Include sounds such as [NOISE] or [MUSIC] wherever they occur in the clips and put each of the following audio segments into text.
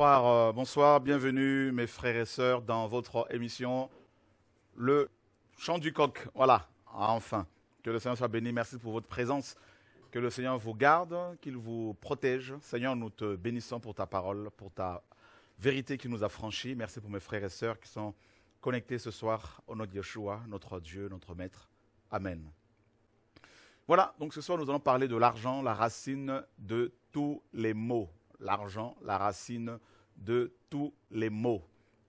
Bonsoir, euh, bonsoir, bienvenue mes frères et sœurs dans votre émission Le Chant du Coq. Voilà, enfin, que le Seigneur soit béni. Merci pour votre présence. Que le Seigneur vous garde, qu'il vous protège. Seigneur, nous te bénissons pour ta parole, pour ta vérité qui nous a franchis. Merci pour mes frères et sœurs qui sont connectés ce soir au nom de Yeshua, notre Dieu, notre Maître. Amen. Voilà, donc ce soir nous allons parler de l'argent, la racine de tous les maux l'argent, la racine de tous les maux.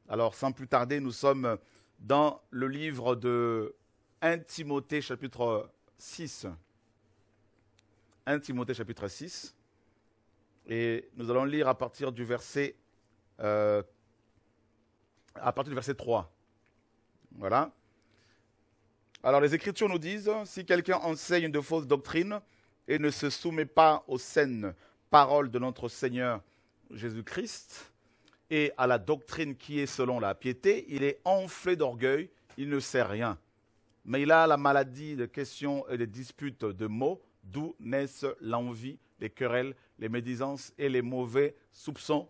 Alors sans plus tarder, nous sommes dans le livre de 1 Timothée chapitre 6. 1 Timothée chapitre 6. Et nous allons lire à partir du verset, euh, à partir du verset 3. Voilà. Alors les Écritures nous disent, si quelqu'un enseigne de fausses doctrines et ne se soumet pas aux scènes... » parole de notre Seigneur Jésus-Christ et à la doctrine qui est selon la piété, il est enflé d'orgueil, il ne sait rien. Mais il a la maladie de questions et de disputes de mots, d'où naissent l'envie, les querelles, les médisances et les mauvais soupçons,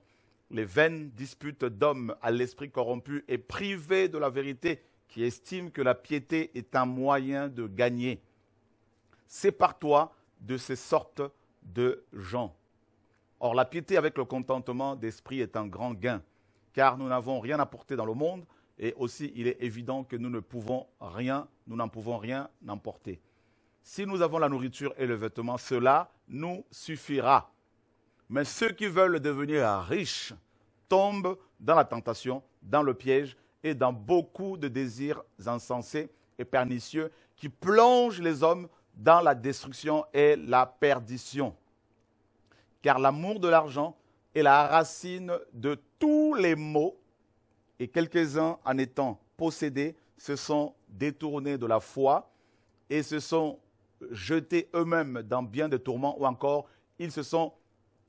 les vaines disputes d'hommes à l'esprit corrompu et privé de la vérité, qui estiment que la piété est un moyen de gagner. Sépare-toi de ces sortes de gens. Or, la piété avec le contentement d'esprit est un grand gain, car nous n'avons rien à porter dans le monde, et aussi il est évident que nous ne pouvons rien, nous n'en pouvons rien emporter. Si nous avons la nourriture et le vêtement, cela nous suffira. Mais ceux qui veulent devenir riches tombent dans la tentation, dans le piège et dans beaucoup de désirs insensés et pernicieux qui plongent les hommes dans la destruction et la perdition car l'amour de l'argent est la racine de tous les maux, et quelques-uns en étant possédés se sont détournés de la foi et se sont jetés eux-mêmes dans bien des tourments, ou encore ils se sont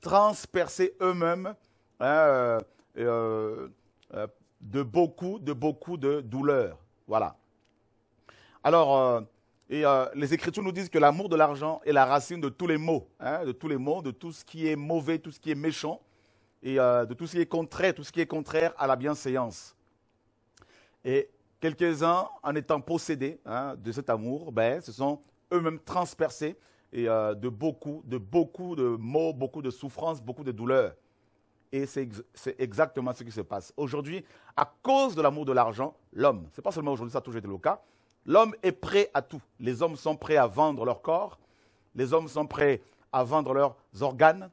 transpercés eux-mêmes hein, euh, euh, euh, de beaucoup, de beaucoup de douleurs. Voilà. Alors, et euh, les Écritures nous disent que l'amour de l'argent est la racine de tous les maux, hein, de tous les maux, de tout ce qui est mauvais, tout ce qui est méchant, et euh, de tout ce qui est contraire, tout ce qui est contraire à la bienséance. Et quelques-uns, en étant possédés hein, de cet amour, ben, se sont eux-mêmes transpercés et, euh, de beaucoup, de beaucoup de maux, beaucoup de souffrances, beaucoup de douleurs. Et c'est exactement ce qui se passe. Aujourd'hui, à cause de l'amour de l'argent, l'homme, ce n'est pas seulement aujourd'hui, ça a toujours été le cas, L'homme est prêt à tout. Les hommes sont prêts à vendre leur corps, les hommes sont prêts à vendre leurs organes,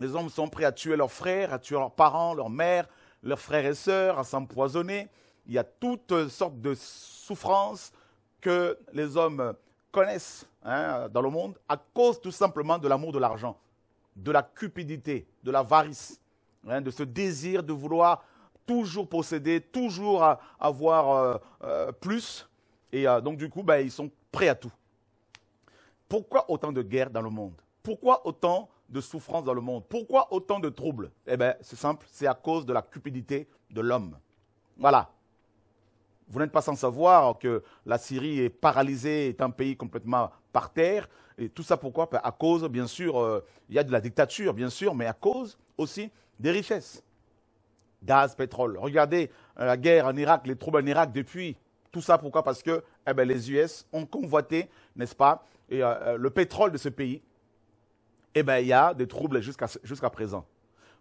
les hommes sont prêts à tuer leurs frères, à tuer leurs parents, leurs mères, leurs frères et sœurs, à s'empoisonner. Il y a toutes sortes de souffrances que les hommes connaissent hein, dans le monde à cause tout simplement de l'amour de l'argent, de la cupidité, de l'avarice, hein, de ce désir de vouloir toujours posséder, toujours avoir euh, euh, plus, et euh, donc, du coup, bah, ils sont prêts à tout. Pourquoi autant de guerres dans le monde Pourquoi autant de souffrances dans le monde Pourquoi autant de troubles Eh bien, c'est simple, c'est à cause de la cupidité de l'homme. Voilà. Vous n'êtes pas sans savoir que la Syrie est paralysée, est un pays complètement par terre. Et tout ça pourquoi ben, À cause, bien sûr, euh, il y a de la dictature, bien sûr, mais à cause aussi des richesses. Gaz, pétrole. Regardez euh, la guerre en Irak, les troubles en Irak depuis tout ça pourquoi Parce que eh ben, les US ont convoité, n'est-ce pas, et, euh, euh, le pétrole de ce pays. Eh bien, il y a des troubles jusqu'à présent.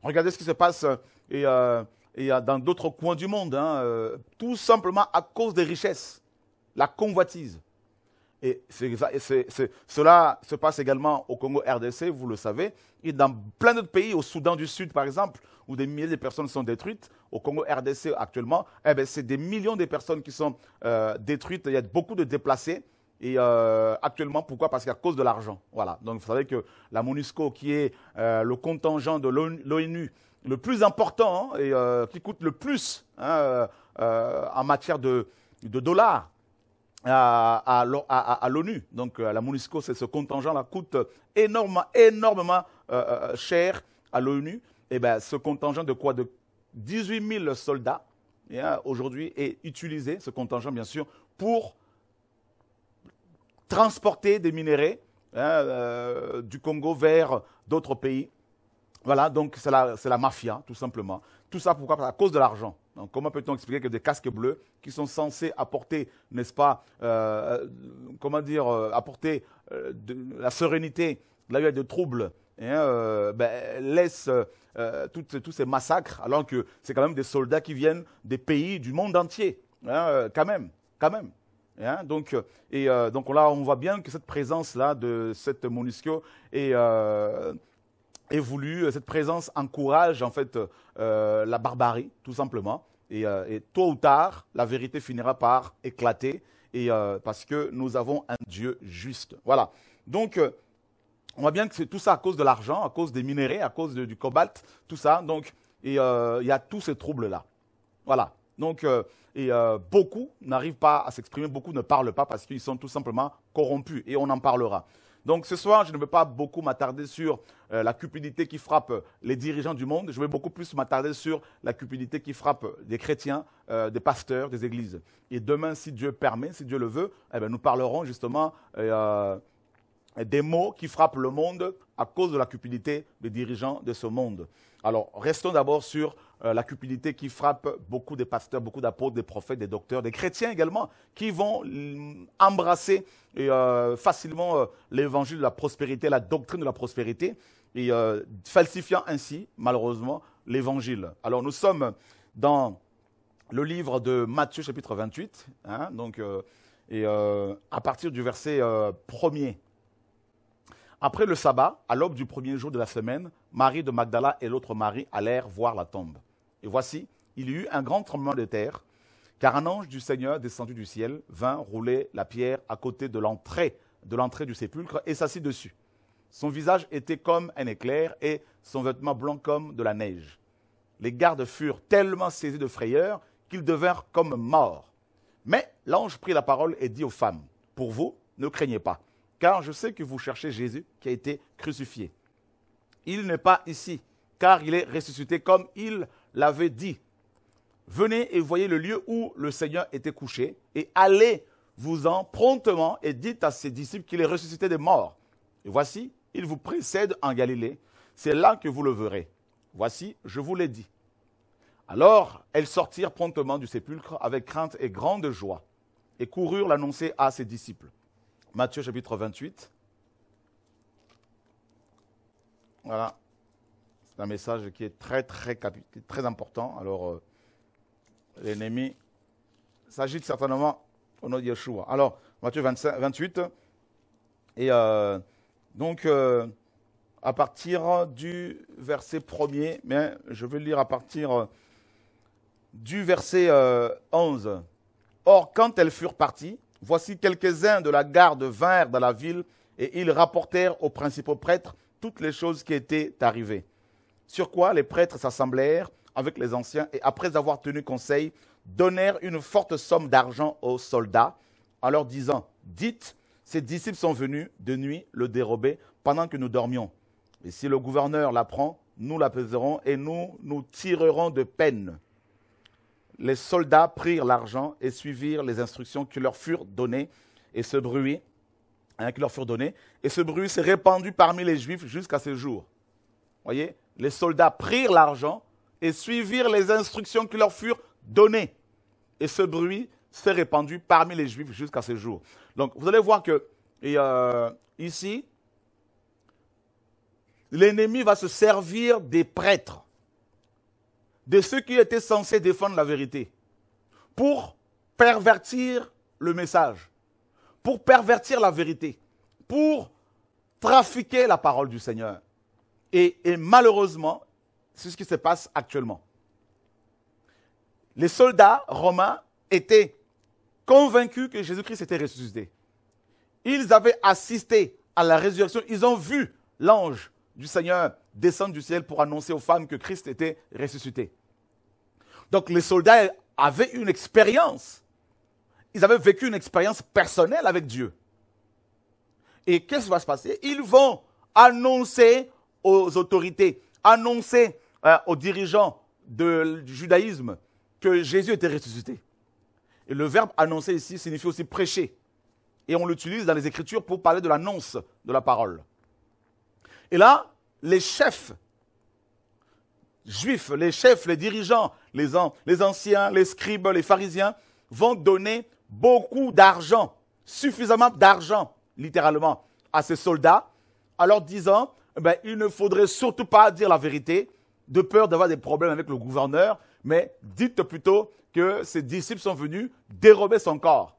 Regardez ce qui se passe euh, et, dans d'autres coins du monde, hein, tout simplement à cause des richesses, la convoitise. Et cela se passe également au Congo RDC, vous le savez, et dans plein d'autres pays, au Soudan du Sud par exemple, où des milliers de personnes sont détruites, au Congo RDC actuellement, eh ben, c'est des millions de personnes qui sont euh, détruites, il y a beaucoup de déplacés. Et euh, actuellement, pourquoi Parce qu'à cause de l'argent. Voilà. Donc, vous savez que la MONUSCO, qui est euh, le contingent de l'ONU le plus important hein, et qui coûte le plus hein, en matière de dollars à, l'ONU. Donc euh, la MONUSCO, c'est ce contingent-là coûte énormément, énormément euh, euh, cher à l'ONU. Et eh ben, ce contingent de quoi De 18 000 soldats eh aujourd'hui est utilisé, ce contingent bien sûr, pour transporter des minerais hein, du Congo vers d'autres pays. Voilà, donc c'est la, la mafia, tout simplement. Tout ça pourquoi À cause de l'argent comment peut-on expliquer que des casques bleus qui sont censés apporter, n'est-ce pas, euh, euh, comment dire, euh, apporter la sérénité là où il y a des troubles, hein, ben, laissent tous ces massacres, alors que c'est quand même des soldats qui viennent des pays du monde entier, hein, quand même, quand même. Hein. donc, et, donc là, on voit bien que cette présence-là de cette MONUSCO est est euh, cette présence encourage en fait euh, la barbarie, tout simplement. Euh, et, tôt ou tard, la vérité finira par éclater, et, parce que nous avons un Dieu juste. Voilà. Donc, on voit bien que c'est tout ça à cause de l'argent, à cause des minéraux, à cause du cobalt, tout ça. Donc, il y a tous ces troubles-là. Voilà. Donc, beaucoup n'arrivent pas à s'exprimer, beaucoup ne parlent pas parce qu'ils sont tout simplement corrompus, et on en parlera. Donc ce soir, je ne vais pas beaucoup m'attarder sur euh, la cupidité qui frappe euh, les dirigeants du monde. Je vais beaucoup plus m'attarder sur la cupidité qui frappe des chrétiens, euh, des pasteurs, des églises. Et demain, si Dieu permet, si Dieu le veut, eh ben, nous parlerons justement des maux qui frappent le monde à cause de la cupidité des dirigeants de ce monde. Alors, restons d'abord sur euh, la cupidité qui frappe beaucoup de pasteurs, beaucoup d'apôtres, des prophètes, des docteurs, des chrétiens également, qui vont mm, embrasser euh, facilement euh, l'évangile de la prospérité, la doctrine de la prospérité, et falsifiant ainsi, malheureusement, l'évangile. Alors, nous sommes dans le livre de Matthieu, chapitre 28, hein, donc, et à partir du verset premier. Après le sabbat, à l'aube du premier jour de la semaine, Marie de Magdala et l'autre Marie allèrent voir la tombe. Et voici, il y eut un grand tremblement de terre, car un ange du Seigneur descendu du ciel vint rouler la pierre à côté de l'entrée de l'entrée du sépulcre et s'assit dessus. Son visage était comme un éclair et son vêtement blanc comme de la neige. Les gardes furent tellement saisis de frayeur qu'ils devinrent comme morts. Mais l'ange prit la parole et dit aux femmes, Pour vous, ne craignez pas car je sais que vous cherchez Jésus qui a été crucifié. Il n'est pas ici, car il est ressuscité comme il l'avait dit. Venez et voyez le lieu où le Seigneur était couché, et allez vous en promptement et dites à ses disciples qu'il est ressuscité des morts. Et voici, il vous précède en Galilée, c'est là que vous le verrez. Voici, je vous l'ai dit. Alors elles sortirent promptement du sépulcre avec crainte et grande joie, et coururent l'annoncer à ses disciples. Matthieu chapitre 28. Voilà. C'est un message qui est très, très, très important. Alors, euh, l'ennemi s'agit certainement au nom de Yeshua. Alors, Matthieu 28. Et euh, donc, euh, à partir du verset 1er, mais je vais le lire à partir du verset 11. Or, quand elles furent parties, Voici quelques-uns de la garde vinrent dans la ville, et ils rapportèrent aux principaux prêtres toutes les choses qui étaient arrivées. Sur quoi les prêtres s'assemblèrent avec les anciens, et après avoir tenu conseil, donnèrent une forte somme d'argent aux soldats, en leur disant, dites, ces disciples sont venus de nuit le dérober pendant que nous dormions. Et si le gouverneur l'apprend, nous l'apaiserons et nous nous tirerons de peine les soldats prirent l'argent et suivirent les instructions qui leur furent données. Et ce bruit, hein, qui leur furent données, et ce bruit s'est répandu parmi les Juifs jusqu'à ce jour. Voyez, les soldats prirent l'argent et suivirent les instructions qui leur furent données. Et ce bruit s'est répandu parmi les Juifs jusqu'à ce jour. Donc, vous allez voir que euh, ici, l'ennemi va se servir des prêtres de ceux qui étaient censés défendre la vérité pour pervertir le message, pour pervertir la vérité, pour trafiquer la parole du Seigneur. Et, malheureusement, c'est ce qui se passe actuellement. Les soldats romains étaient convaincus que Jésus-Christ était ressuscité. Ils avaient assisté à la résurrection, ils ont vu l'ange du Seigneur descendent du ciel pour annoncer aux femmes que Christ était ressuscité. Donc les soldats avaient une expérience. Ils avaient vécu une expérience personnelle avec Dieu. Et qu'est-ce qui va se passer Ils vont annoncer aux autorités, annoncer euh, aux dirigeants du judaïsme que Jésus était ressuscité. Et le verbe annoncer ici signifie aussi prêcher. Et on l'utilise dans les Écritures pour parler de l'annonce de la parole. Et là, les chefs juifs, les chefs, les dirigeants, les, anciens, les scribes, les pharisiens, vont donner beaucoup d'argent, suffisamment d'argent, littéralement, à ces soldats, en leur disant, eh ben, il ne faudrait surtout pas dire la vérité, de peur d'avoir des problèmes avec le gouverneur, mais dites plutôt que ses disciples sont venus dérober son corps.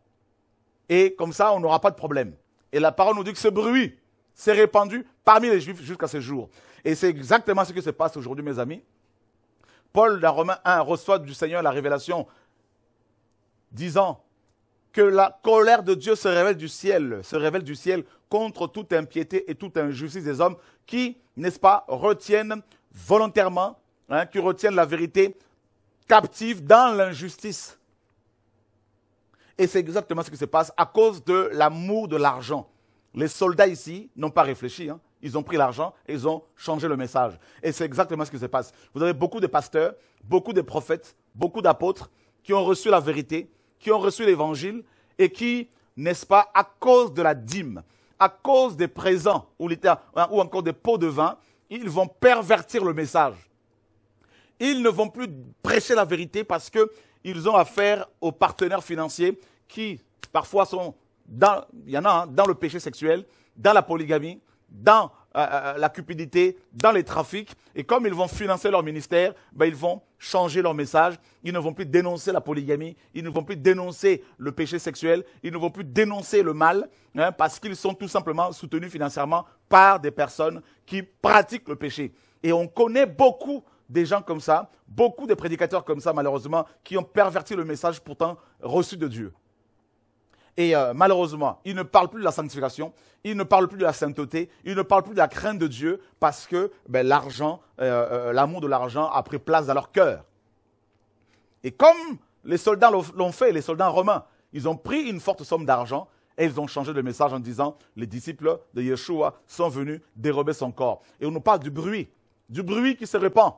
Et comme ça, on n'aura pas de problème. Et la parole nous dit que ce bruit c'est répandu parmi les Juifs jusqu'à ce jour. Et c'est exactement ce qui se passe aujourd'hui, mes amis. Paul, dans Romains 1, reçoit du Seigneur la révélation disant que la colère de Dieu se révèle du ciel, se révèle du ciel contre toute impiété et toute injustice des hommes qui, n'est-ce pas, retiennent volontairement, hein, qui retiennent la vérité captive dans l'injustice. Et c'est exactement ce qui se passe à cause de l'amour de l'argent les soldats ici n'ont pas réfléchi. Hein. Ils ont pris l'argent et ils ont changé le message. Et c'est exactement ce qui se passe. Vous avez beaucoup de pasteurs, beaucoup de prophètes, beaucoup d'apôtres qui ont reçu la vérité, qui ont reçu l'évangile et qui, n'est-ce pas, à cause de la dîme, à cause des présents ou, hein, ou encore des pots de vin, ils vont pervertir le message. Ils ne vont plus prêcher la vérité parce qu'ils ont affaire aux partenaires financiers qui, parfois, sont dans, il y en a, dans le péché sexuel, dans la polygamie, dans euh, euh, euh, la cupidité, dans les trafics. Et comme ils vont financer leur ministère, ben, ils vont changer leur message. Ils ne vont plus dénoncer la polygamie, ils ne vont plus dénoncer le péché sexuel, ils ne vont plus dénoncer le mal, hein, parce qu'ils sont tout simplement soutenus financièrement par des personnes qui pratiquent le péché. Et on connaît beaucoup des gens comme ça, beaucoup de prédicateurs comme ça, malheureusement, qui ont perverti le message pourtant reçu de Dieu. Et euh, malheureusement, ils ne parlent plus de la sanctification, ils ne parlent plus de la sainteté, ils ne parlent plus de la crainte de Dieu parce que ben, l'argent, euh, euh, l'amour de l'argent a pris place dans leur cœur. Et comme les soldats l'ont fait, les soldats romains, ils ont pris une forte somme d'argent et ils ont changé de message en disant les disciples de Yeshua sont venus dérober son corps. Et on nous parle du bruit, du bruit qui se répand.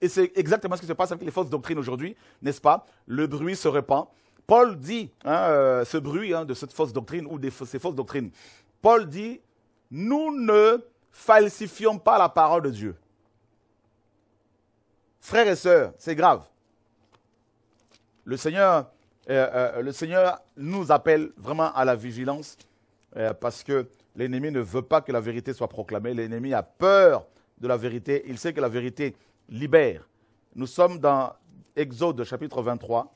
Et c'est exactement ce qui se passe avec les fausses doctrines aujourd'hui, n'est-ce pas Le bruit se répand Paul dit, hein, euh, ce bruit hein, de cette fausse doctrine ou de ces fausses doctrines, Paul dit, nous ne falsifions pas la parole de Dieu. Frères et sœurs, c'est grave. Le Seigneur, euh, euh, le Seigneur nous appelle vraiment à la vigilance parce que l'ennemi ne veut pas que la vérité soit proclamée. L'ennemi a peur de la vérité. Il sait que la vérité libère. Nous sommes dans Exode chapitre 23.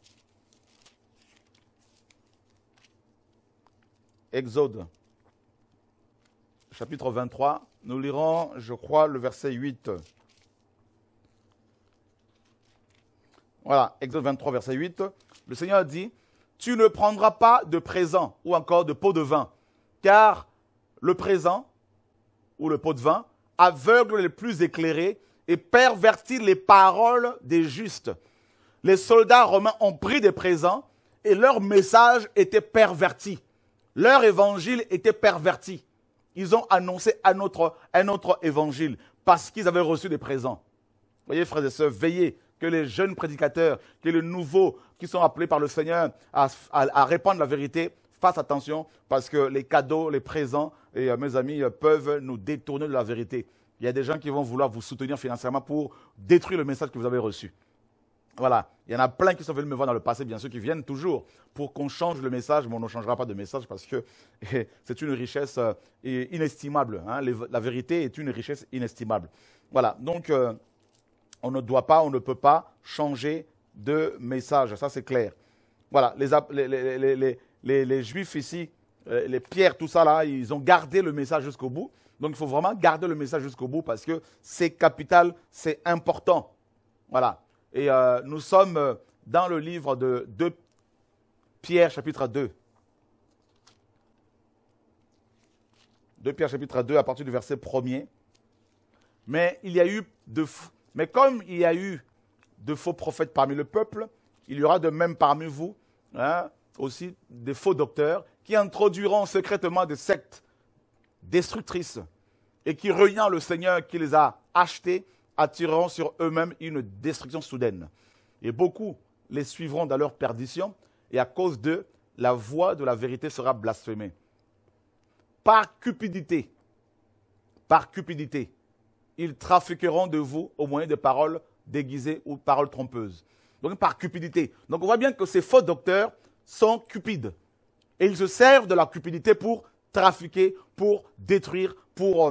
Exode, chapitre 23, nous lirons, je crois, le verset 8. Voilà, Exode 23, verset 8. Le Seigneur dit, Tu ne prendras pas de présent ou encore de pot de vin, car le présent ou le pot de vin aveugle les plus éclairés et pervertit les paroles des justes. Les soldats romains ont pris des présents et leur message était perverti. Leur évangile était perverti. Ils ont annoncé un autre, évangile parce qu'ils avaient reçu des présents. Voyez, frères et sœurs, veillez que les jeunes prédicateurs, que les nouveaux qui sont appelés par le Seigneur à, répandre la vérité, fassent attention parce que les cadeaux, les présents, et, euh, mes amis, euh, peuvent nous détourner de la vérité. Il y a des gens qui vont vouloir vous soutenir financièrement pour détruire le message que vous avez reçu. Voilà. Il y en a plein qui sont venus me voir dans le passé, bien sûr, qui viennent toujours pour qu'on change le message, mais on ne changera pas de message parce que [LAUGHS] c'est une richesse euh, inestimable. Hein. La vérité est une richesse inestimable. Voilà. Donc, euh, on ne doit pas, on ne peut pas changer de message. Ça, c'est clair. Voilà. Les, les, juifs ici, euh, les pierres, tout ça, là, ils ont gardé le message jusqu'au bout. Donc, il faut vraiment garder le message jusqu'au bout parce que c'est capital, c'est important. Voilà. Et euh, nous sommes euh, dans le livre de 2 Pierre chapitre 2. 2 Pierre chapitre 2 à partir du verset 1er. Mais il y a eu de mais comme il y a eu de faux prophètes parmi le peuple, il y aura de même parmi vous hein, aussi des faux docteurs qui introduiront secrètement des sectes destructrices et qui reniant le Seigneur qui les a achetés attireront sur eux-mêmes une destruction soudaine. Et beaucoup les suivront dans leur perdition, et à cause d'eux, la voix de la vérité sera blasphémée. Par cupidité, par cupidité, ils trafiqueront de vous au moyen de paroles déguisées ou paroles trompeuses. Donc par cupidité. Donc on voit bien que ces faux docteurs sont cupides. Et ils se servent de la cupidité pour trafiquer, pour détruire, pour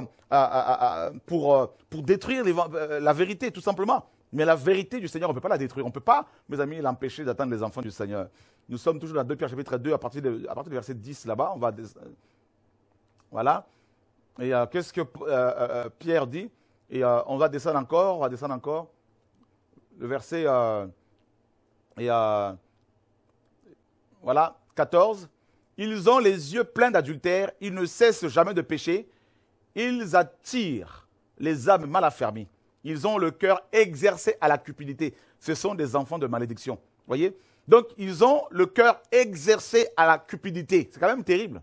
pour, euh, pour détruire euh, la vérité, tout simplement. Mais la vérité du Seigneur, on ne peut pas la détruire. On ne peut pas, mes amis, l'empêcher d'atteindre les enfants du Seigneur. Nous sommes toujours dans 2 Pierre chapitre 2, à partir, de, à partir du verset 10 là-bas. On va. Voilà. Et euh, qu'est-ce que Pierre dit Et on va descendre encore, on va descendre encore. Le verset. et, voilà, 14. Ils ont les yeux pleins d'adultère, ils ne cessent jamais de pécher, ils attirent les âmes mal affermies. Ils ont le cœur exercé à la cupidité. Ce sont des enfants de malédiction. voyez Donc, ils ont le cœur exercé à la cupidité. C'est quand même terrible.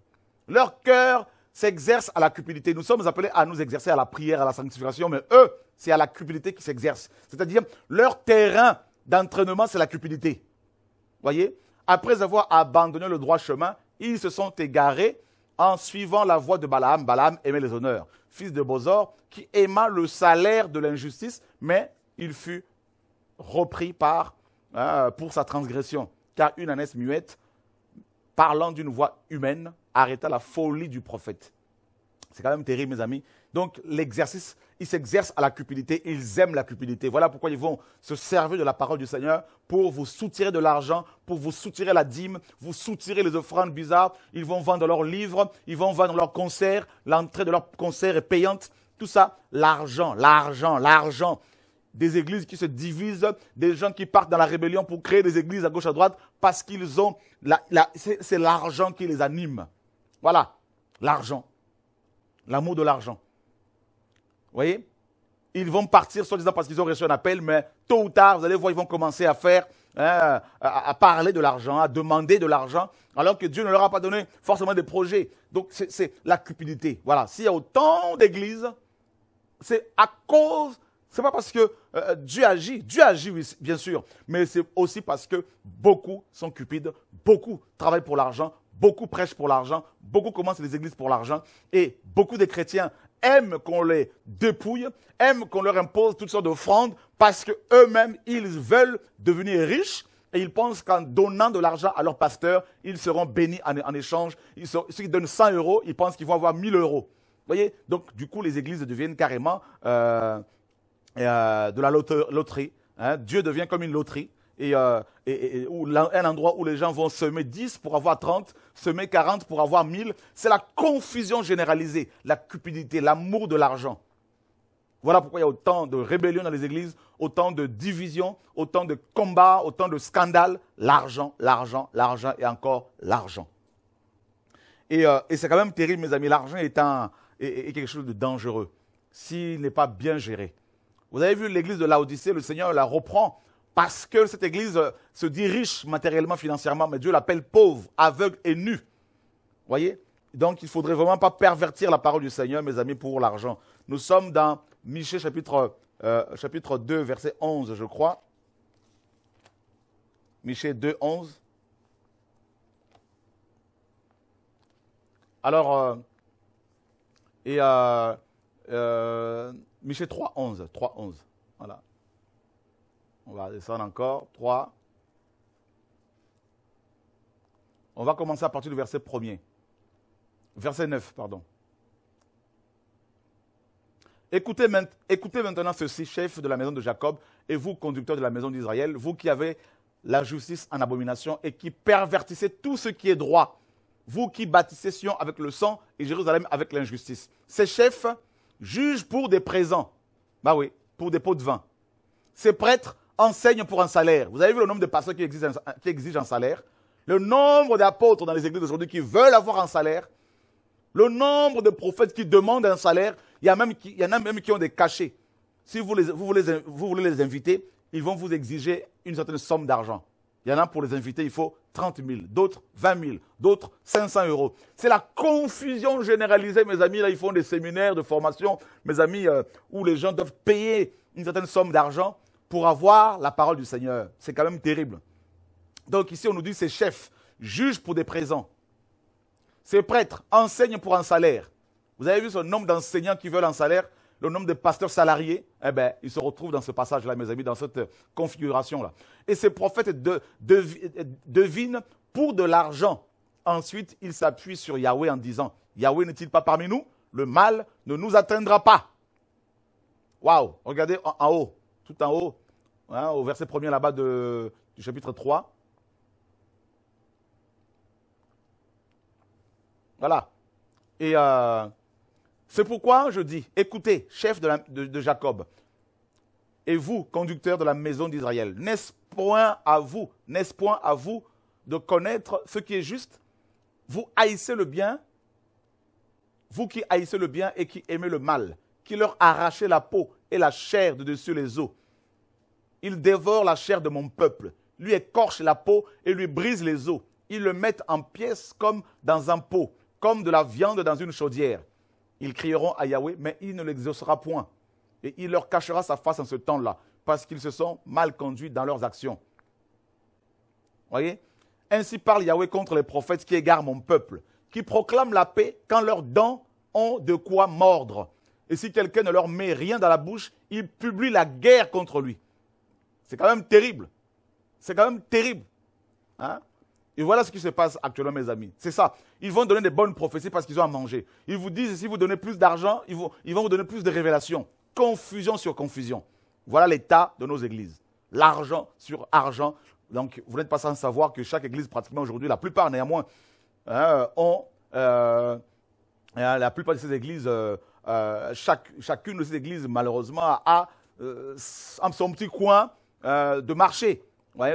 Leur cœur s'exerce à la cupidité. Nous sommes appelés à nous exercer à la prière, à la sanctification, mais eux, c'est à la cupidité qui s'exerce. C'est-à-dire, leur terrain d'entraînement, c'est la cupidité. Voyez Après avoir abandonné le droit chemin, ils se sont égarés en suivant la voie de Balaam. Balaam aimait les honneurs, fils de Bozor, qui aima le salaire de l'injustice, mais il fut repris par, hein, pour sa transgression. Car une ânesse muette, parlant d'une voix humaine, arrêta la folie du prophète. C'est quand même terrible, mes amis. Donc, l'exercice ils s'exercent à la cupidité, ils aiment la cupidité. Voilà pourquoi ils vont se servir de la parole du Seigneur pour vous soutirer de l'argent, pour vous soutirer la dîme, vous soutirer les offrandes bizarres. Ils vont vendre leurs livres, ils vont vendre leurs concerts, l'entrée de leurs concerts est payante. Tout ça, l'argent, l'argent, l'argent. Des églises qui se divisent, des gens qui partent dans la rébellion pour créer des églises à gauche, à droite, parce qu'ils ont, c'est l'argent qui les anime. Voilà, l'argent, l'amour de l'argent voyez Ils vont partir soi-disant parce qu'ils ont reçu un appel, mais tôt ou tard, vous allez voir, ils vont commencer à faire, hein, à, parler de l'argent, à demander de l'argent, alors que Dieu ne leur a pas donné forcément des projets. Donc, c'est la cupidité. Voilà. S'il y a autant d'églises, c'est à cause n'est pas parce que euh, Dieu agit. Dieu agit, oui, bien sûr. Mais c'est aussi parce que beaucoup sont cupides, beaucoup travaillent pour l'argent, beaucoup prêchent pour l'argent, beaucoup commencent les églises pour l'argent. Et beaucoup de chrétiens aiment qu'on les dépouille, aiment qu'on leur impose toutes sortes d'offrandes parce qu'eux-mêmes, ils veulent devenir riches et ils pensent qu'en donnant de l'argent à leur pasteur, ils seront bénis en, échange. Ils ceux qui donnent 100 euros, ils pensent qu'ils vont avoir 1000 euros. Vous voyez Donc, du coup, les églises deviennent carrément euh, euh, de la loterie. Hein. Dieu devient comme une loterie et, euh, un endroit où les gens vont semer 10 pour avoir 30, semer 40 pour avoir 1000. C'est la confusion généralisée, la cupidité, l'amour de l'argent. Voilà pourquoi il y a autant de rébellions dans les églises, autant de divisions, autant de combats, autant de scandales. L'argent, l'argent, l'argent et encore l'argent. Et, euh, c'est quand même terrible, mes amis. L'argent est, quelque chose de dangereux s'il n'est pas bien géré. Vous avez vu l'église de Laodicée, le Seigneur la reprend parce que cette église euh, se dit riche matériellement, financièrement, mais Dieu l'appelle pauvre, aveugle et nu. Vous Voyez Donc il ne faudrait vraiment pas pervertir la parole du Seigneur, mes amis, pour l'argent. Nous sommes dans Michée chapitre, 2, euh, verset 11, je crois. Michée 2, 11. Alors, euh, et Michée 3, 11, 11. Voilà. On va descendre encore. Trois. On va commencer à partir du verset premier. Verset 9, pardon. Écoutez, écoutez maintenant ceci, chef de la maison de Jacob, et vous, conducteurs de la maison d'Israël, vous qui avez la justice en abomination et qui pervertissez tout ce qui est droit, vous qui bâtissez Sion avec le sang et Jérusalem avec l'injustice. Ces chefs jugent pour des présents, bah oui, pour des pots de vin. Ces prêtres enseignent pour un salaire. Vous avez vu le nombre de pasteurs qui exigent un, exigent salaire Le nombre d'apôtres dans les églises aujourd'hui qui veulent avoir un salaire Le nombre de prophètes qui demandent un salaire Il y, a même y en a même qui ont des cachets. Si vous, vous, voulez, vous voulez les inviter, ils vont vous exiger une certaine somme d'argent. Il y en a pour les inviter, il faut 30 000, d'autres 20 000, d'autres 500 euros. C'est la confusion généralisée, mes amis. Là, ils font des séminaires de formation, mes amis, euh, où les gens doivent payer une certaine somme d'argent pour avoir la parole du Seigneur. C'est quand même terrible. Donc ici, on nous dit, ces chefs jugent pour des présents. Ces prêtres enseignent pour un salaire. Vous avez vu ce nombre d'enseignants qui veulent un salaire, le nombre de pasteurs salariés Eh bien, ils se retrouvent dans ce passage-là, mes amis, dans cette euh, configuration-là. Et ces prophètes devinent pour de l'argent. Ensuite, ils s'appuient sur Yahweh en disant, Yahweh n'est-il pas parmi nous Le mal ne nous atteindra pas. Waouh, regardez en haut, tout en haut, Hein, au verset premier là-bas du chapitre 3. Voilà. Et euh, c'est pourquoi je dis, écoutez, chef de, Jacob, et vous, conducteur de la maison d'Israël, n'est-ce point à vous, n'est-ce point à vous de connaître ce qui est juste Vous haïssez le bien, vous qui haïssez le bien et qui aimez le mal, qui leur arrachez la peau et la chair de dessus les os, « Il dévore la chair de mon peuple, lui écorche la peau et lui brise les os. Ils le mettent en pièces comme dans un pot, comme de la viande dans une chaudière. Ils crieront à Yahweh, mais il ne l'exaucera point. Et il leur cachera sa face en ce temps-là, parce qu'ils se sont mal conduits dans leurs actions. Voyez Ainsi parle Yahweh contre les prophètes qui égarent mon peuple, qui proclament la paix quand leurs dents ont de quoi mordre. Et si quelqu'un ne leur met rien dans la bouche, il publie la guerre contre lui. C'est quand même terrible. C'est quand même terrible. Hein? Et voilà ce qui se passe actuellement, mes amis. C'est ça. Ils vont donner des bonnes prophéties parce qu'ils ont à manger. Ils vous disent, si vous donnez plus d'argent, ils, vont vous donner plus de révélations. Confusion sur confusion. Voilà l'état de nos églises. L'argent sur argent. Donc, vous n'êtes pas sans savoir que chaque église, pratiquement aujourd'hui, la plupart néanmoins, hein, ont, euh, hein, la plupart de ces églises, euh, euh, chacune de ces églises, malheureusement, a son petit coin euh, de marché,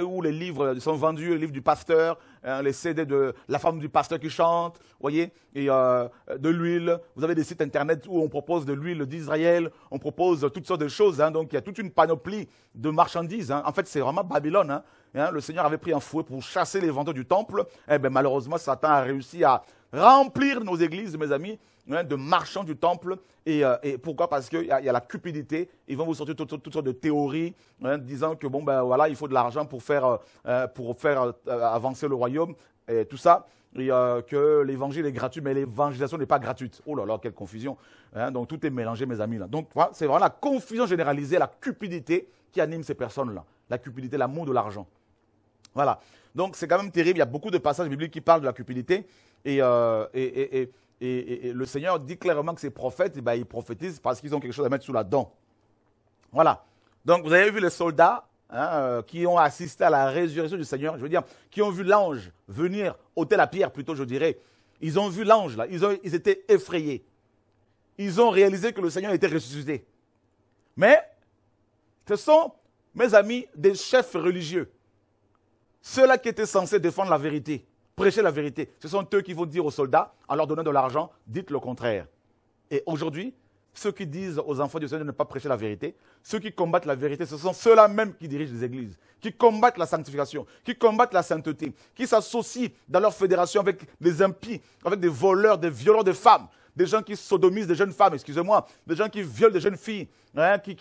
où les livres sont vendus, les livres du pasteur, hein, les CD de la femme du pasteur qui chante, voyez, et euh, de l'huile. Vous avez des sites internet où on propose de l'huile d'Israël, on propose toutes sortes de choses. Hein, donc il y a toute une panoplie de marchandises. Hein. En fait, c'est vraiment Babylone. le Seigneur avait pris un fouet pour chasser les vendeurs du temple. Eh bien, malheureusement, Satan a réussi à remplir nos églises, mes amis, Hein, de marchands du temple. Et, euh, pourquoi Parce qu'il y, a la cupidité. Ils vont vous sortir toutes, sortes de théories hein, disant que bon, ben voilà, il faut de l'argent pour faire, euh, euh, pour faire avancer le royaume et tout ça. que l'évangile est gratuit, mais l'évangélisation n'est pas gratuite. Oh là là, quelle confusion. Hein. donc tout est mélangé, mes amis. Là. Donc c'est vraiment la confusion généralisée, la cupidité qui anime ces personnes-là. La cupidité, l'amour de l'argent. Voilà. Donc c'est quand même terrible. Il y a beaucoup de passages bibliques qui parlent de la cupidité. et, et, le Seigneur dit clairement que ces prophètes, eh ben, ils prophétisent parce qu'ils ont quelque chose à mettre sous la dent. Voilà. Donc vous avez vu les soldats hein, euh, qui ont assisté à la résurrection du Seigneur, je veux dire, qui ont vu l'ange venir ôter la pierre plutôt, je dirais. Ils ont vu l'ange là, ils, ont, ils étaient effrayés. Ils ont réalisé que le Seigneur était ressuscité. Mais ce sont, mes amis, des chefs religieux. Ceux-là qui étaient censés défendre la vérité prêchez la vérité. Ce sont eux qui vont dire aux soldats, en leur donnant de l'argent, dites le contraire. Et aujourd'hui, ceux qui disent aux enfants du Seigneur de ne pas prêcher la vérité, ceux qui combattent la vérité, ce sont ceux-là même qui dirigent les églises, qui combattent la sanctification, qui combattent la sainteté, qui s'associent dans leur fédération avec des impies, avec des voleurs, des violeurs de femmes, des gens qui sodomisent des jeunes femmes, excusez-moi, des gens qui violent des jeunes filles, hein, qui,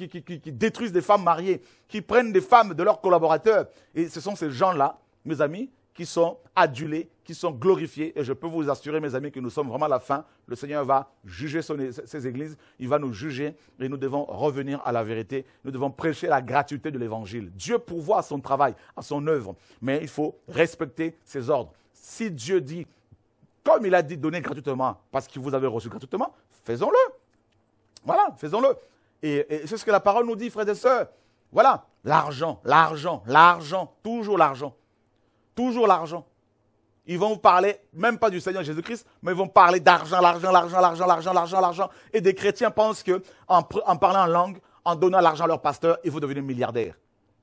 détruisent des femmes mariées, qui prennent des femmes de leurs collaborateurs. Et ce sont ces gens-là, mes amis, qui sont adulés, qui sont glorifiés. Et je peux vous assurer, mes amis, que nous sommes vraiment à la fin. Le Seigneur va juger ses églises, il va nous juger et nous devons revenir à la vérité. Nous devons prêcher la gratuité de l'évangile. Dieu pourvoit à son travail, à son œuvre, mais il faut respecter ses ordres. Si Dieu dit, comme il a dit, donner gratuitement parce que vous avez reçu gratuitement, faisons-le. Voilà, faisons-le. et c'est ce que la parole nous dit, frères et sœurs. Voilà, l'argent, l'argent, l'argent, toujours l'argent. Toujours l'argent. Ils vont vous parler, même pas du Seigneur Jésus-Christ, mais ils vont parler d'argent, l'argent, l'argent, l'argent, l'argent, l'argent, l'argent. Et des chrétiens pensent que en, parlant en langue, en donnant l'argent à leur pasteur, ils vont devenir milliardaires.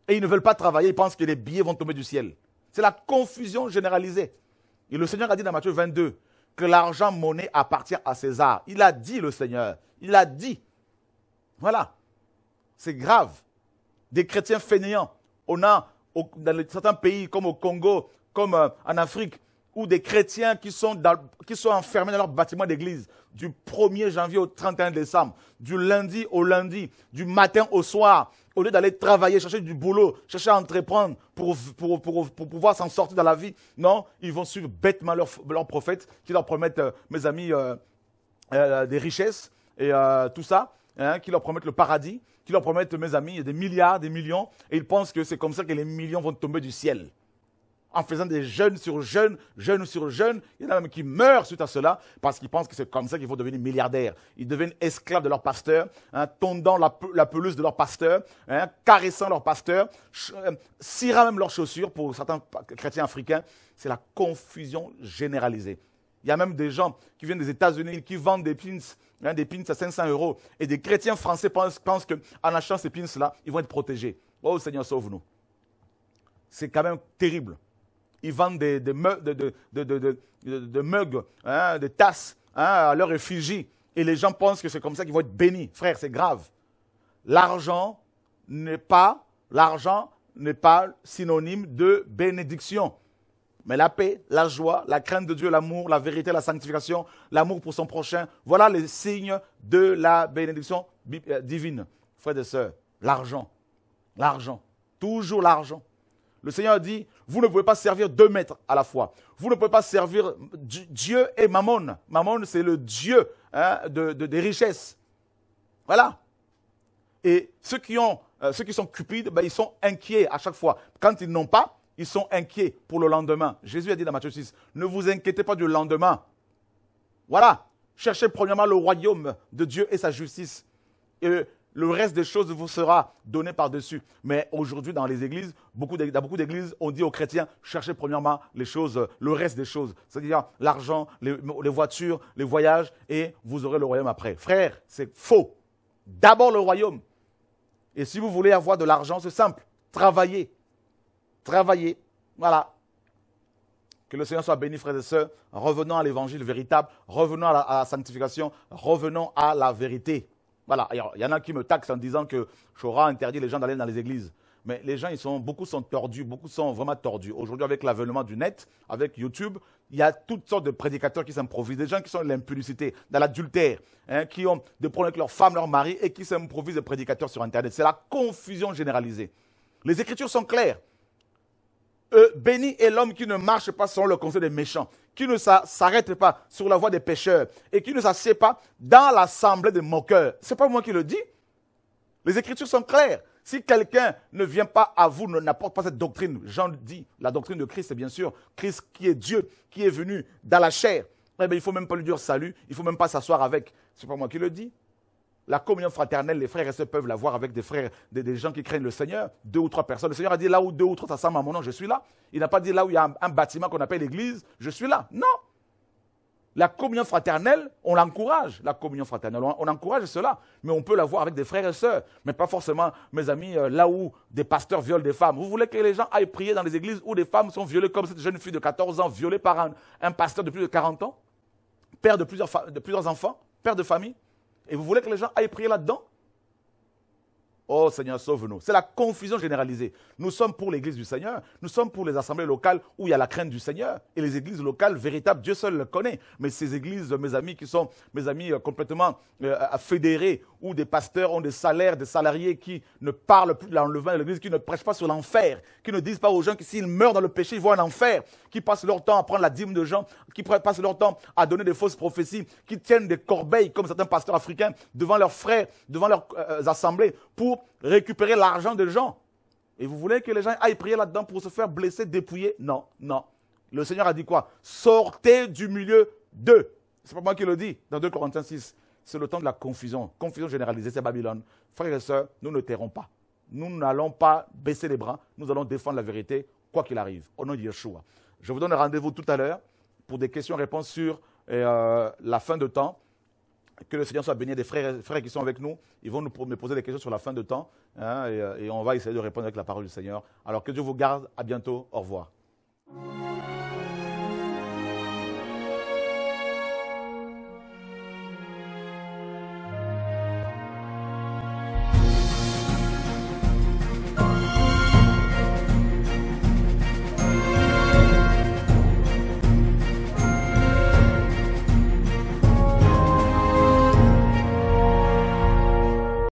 Et ils ne veulent pas travailler, ils pensent que les billets vont tomber du ciel. C'est la confusion généralisée. Et le Seigneur a dit dans Matthieu 22 que l'argent monnaie appartient à César. Il a dit le Seigneur. Il a dit. Voilà. C'est grave. Des chrétiens fainéants. On a dans certains pays comme au Congo, comme euh, en Afrique, où des chrétiens qui sont, enfermés dans leur bâtiment d'église du 1er janvier au 31 décembre, du lundi au lundi, du matin au soir, au lieu d'aller travailler, chercher du boulot, chercher à entreprendre pour, pouvoir s'en sortir dans la vie. Non, ils vont suivre bêtement leurs prophètes qui leur promettent, euh, mes amis, euh, des richesses et tout ça, hein, qui leur promettent le paradis qui leur promettent, mes amis, des milliards, des millions, et ils pensent que c'est comme ça que les millions vont tomber du ciel. En faisant des jeunes sur jeunes, jeunes sur jeunes, il y en a même qui meurent suite à cela parce qu'ils pensent que c'est comme ça qu'ils vont devenir milliardaires. Ils deviennent esclaves de leur pasteur, hein, tondant la, pelouse de leur pasteur, hein, caressant leur pasteur, euh, cirant même leurs chaussures pour certains chrétiens africains. C'est la confusion généralisée. Il y a même des gens qui viennent des États-Unis, qui vendent des pins des pins à 500 euros, et des chrétiens français pensent, qu'en achetant ces pins-là, ils vont être protégés. Oh Seigneur, sauve-nous. C'est quand même terrible. Ils vendent des, des, de, des hein, tasses hein, à leurs réfugiés. Et les gens pensent que c'est comme ça qu'ils vont être bénis. Frère, c'est grave. L'argent n'est pas, l'argent n'est pas synonyme de bénédiction. Mais la paix, la joie, la crainte de Dieu, l'amour, la vérité, la sanctification, l'amour pour son prochain, voilà les signes de la bénédiction euh, divine. Frères et sœurs, l'argent, l'argent, toujours l'argent. Le Seigneur dit, vous ne pouvez pas servir deux maîtres à la fois. Vous ne pouvez pas servir Dieu et Mammon. Mammon, c'est le Dieu hein, de, des richesses. Voilà. Et ceux qui, ont, euh, ceux qui sont cupides, ben, ils sont inquiets à chaque fois. Quand ils n'ont pas, ils sont inquiets pour le lendemain. Jésus a dit dans Matthieu 6, ne vous inquiétez pas du lendemain. Voilà. Cherchez premièrement le royaume de Dieu et sa justice. Et le reste des choses vous sera donné par-dessus. Mais aujourd'hui, dans les églises, beaucoup dans beaucoup d'églises, on dit aux chrétiens, cherchez premièrement les choses, le reste des choses. C'est-à-dire l'argent, les, voitures, les voyages, et vous aurez le royaume après. Frère, c'est faux. D'abord le royaume. Et si vous voulez avoir de l'argent, c'est simple. Travaillez travailler. Voilà. Que le Seigneur soit béni, frères et sœurs. Revenons à l'évangile véritable, revenons à la, sanctification, revenons à la vérité. Voilà. Il y en a qui me taxent en disant que Chora interdit les gens d'aller dans les églises. Mais les gens, ils beaucoup sont tordus, beaucoup sont vraiment tordus. Aujourd'hui, avec l'avènement du net, avec YouTube, il y a toutes sortes de prédicateurs qui s'improvisent, des gens qui sont de l'impunicité, dans l'adultère, hein, qui ont des problèmes avec leur femme, leur mari, et qui s'improvisent des prédicateurs sur Internet. C'est la confusion généralisée. Les Écritures sont claires. Euh, béni est l'homme qui ne marche pas selon le conseil des méchants, qui ne s'arrête pas sur la voie des pécheurs et qui ne s'assied pas dans l'assemblée des moqueurs. C'est pas moi qui le dis. Les Écritures sont claires. Si quelqu'un ne vient pas à vous, ne n'apporte pas cette doctrine, Jean dit, la doctrine de Christ, bien sûr, Christ qui est Dieu, qui est venu dans la chair, eh il ne faut même pas lui dire salut, il ne faut même pas s'asseoir avec. C'est pas moi qui le dis. La communion fraternelle, les frères et sœurs peuvent l'avoir avec des frères, des, gens qui craignent le Seigneur, deux ou trois personnes. Le Seigneur a dit là où deux ou trois s'assemblent à mon nom, je suis là. Il n'a pas dit là où il y a un, bâtiment qu'on appelle l'église, je suis là. Non. La communion fraternelle, on l'encourage, la communion fraternelle, on, encourage cela, mais on peut l'avoir avec des frères et sœurs, mais pas forcément, mes amis, euh, là où des pasteurs violent des femmes. Vous voulez que les gens aillent prier dans les églises où des femmes sont violées comme cette jeune fille de 14 ans, violée par un, pasteur de plus de 40 ans, père de plusieurs enfants, père de famille et vous voulez que les gens aillent prier là-dedans Oh Seigneur, sauve-nous. C'est la confusion généralisée. Nous sommes pour l'église du Seigneur, nous sommes pour les assemblées locales où il y a la crainte du Seigneur et les églises locales véritables, Dieu seul le connaît. Mais ces églises, mes amis, qui sont mes amis euh, complètement euh, fédérés, où des pasteurs ont des salaires, des salariés qui ne parlent plus de l'enlevement de l'église, qui ne prêchent pas sur l'enfer, qui ne disent pas aux gens que s'ils meurent dans le péché, ils vont en enfer, qui passent leur temps à prendre la dîme de gens, qui passent leur temps à donner des fausses prophéties, qui tiennent des corbeilles comme certains pasteurs africains devant leurs frères, devant leurs euh, assemblées pour récupérer l'argent des gens. Et vous voulez que les gens aillent prier là-dedans pour se faire blesser, dépouiller Non, non. Le Seigneur a dit quoi Sortez du milieu d'eux. C'est pas moi qui le dis dans 2 Corinthiens 6. C'est le temps de la confusion. Confusion généralisée, c'est Babylone. Frères et sœurs, nous ne tairons pas. Nous n'allons pas baisser les bras. Nous allons défendre la vérité, quoi qu'il arrive. Au nom de Yeshua. Je vous donne rendez-vous tout à l'heure pour des questions-réponses sur euh, la fin de temps. Que le Seigneur soit béni. Des frères, frères qui sont avec nous, ils vont nous, me poser des questions sur la fin de temps. Hein, et, euh, et, on va essayer de répondre avec la parole du Seigneur. Alors que Dieu vous garde. À bientôt. Au revoir.